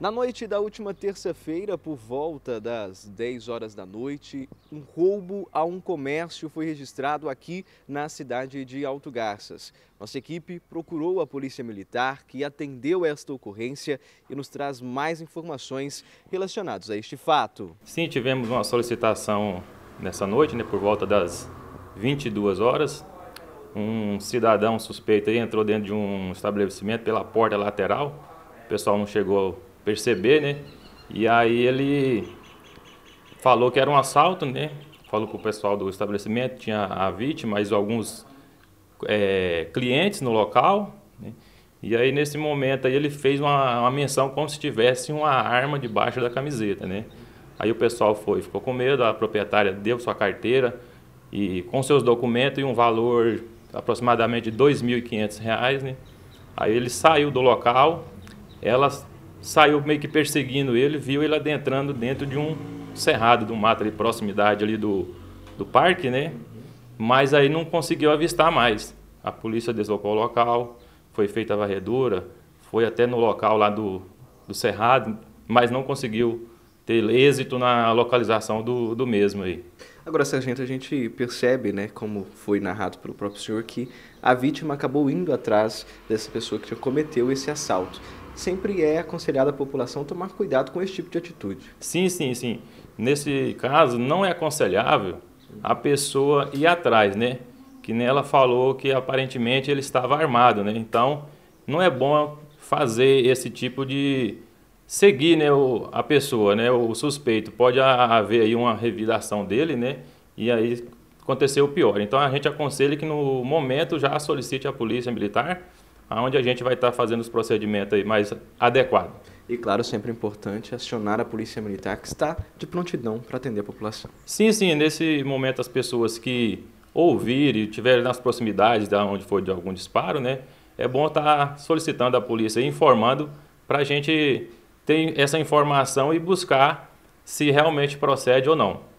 Na noite da última terça-feira, por volta das 10 horas da noite, um roubo a um comércio foi registrado aqui na cidade de Alto Garças. Nossa equipe procurou a Polícia Militar, que atendeu esta ocorrência e nos traz mais informações relacionadas a este fato. Sim, tivemos uma solicitação nessa noite, né, por volta das 22 horas. Um cidadão suspeito entrou dentro de um estabelecimento pela porta lateral. O pessoal não chegou perceber, né? E aí ele falou que era um assalto, né? Falou com o pessoal do estabelecimento, tinha a vítima, e alguns é, clientes no local. Né? E aí nesse momento aí ele fez uma, uma menção como se tivesse uma arma debaixo da camiseta, né? Aí o pessoal foi, ficou com medo, a proprietária deu sua carteira e com seus documentos e um valor aproximadamente de R$ 2.500, né? Aí ele saiu do local, ela saiu meio que perseguindo ele, viu ele adentrando dentro de um cerrado, de um mato ali, proximidade ali do, do parque, né? Mas aí não conseguiu avistar mais. A polícia deslocou o local, foi feita a varredura, foi até no local lá do, do cerrado, mas não conseguiu ter êxito na localização do, do mesmo aí. Agora, sargento, a gente percebe, né, como foi narrado pelo próprio senhor, que a vítima acabou indo atrás dessa pessoa que cometeu esse assalto sempre é aconselhado à população tomar cuidado com esse tipo de atitude. Sim, sim, sim. Nesse caso, não é aconselhável a pessoa ir atrás, né? Que nela falou que aparentemente ele estava armado, né? Então, não é bom fazer esse tipo de seguir, né, o, a pessoa, né, o suspeito. Pode haver aí uma revidação dele, né? E aí aconteceu o pior. Então, a gente aconselha que no momento já solicite a polícia militar onde a gente vai estar fazendo os procedimentos aí mais adequados. E claro, sempre é importante acionar a polícia militar que está de prontidão para atender a população. Sim, sim, nesse momento as pessoas que ouvirem, estiverem nas proximidades de onde foi de algum disparo, né, é bom estar tá solicitando a polícia, informando para a gente ter essa informação e buscar se realmente procede ou não.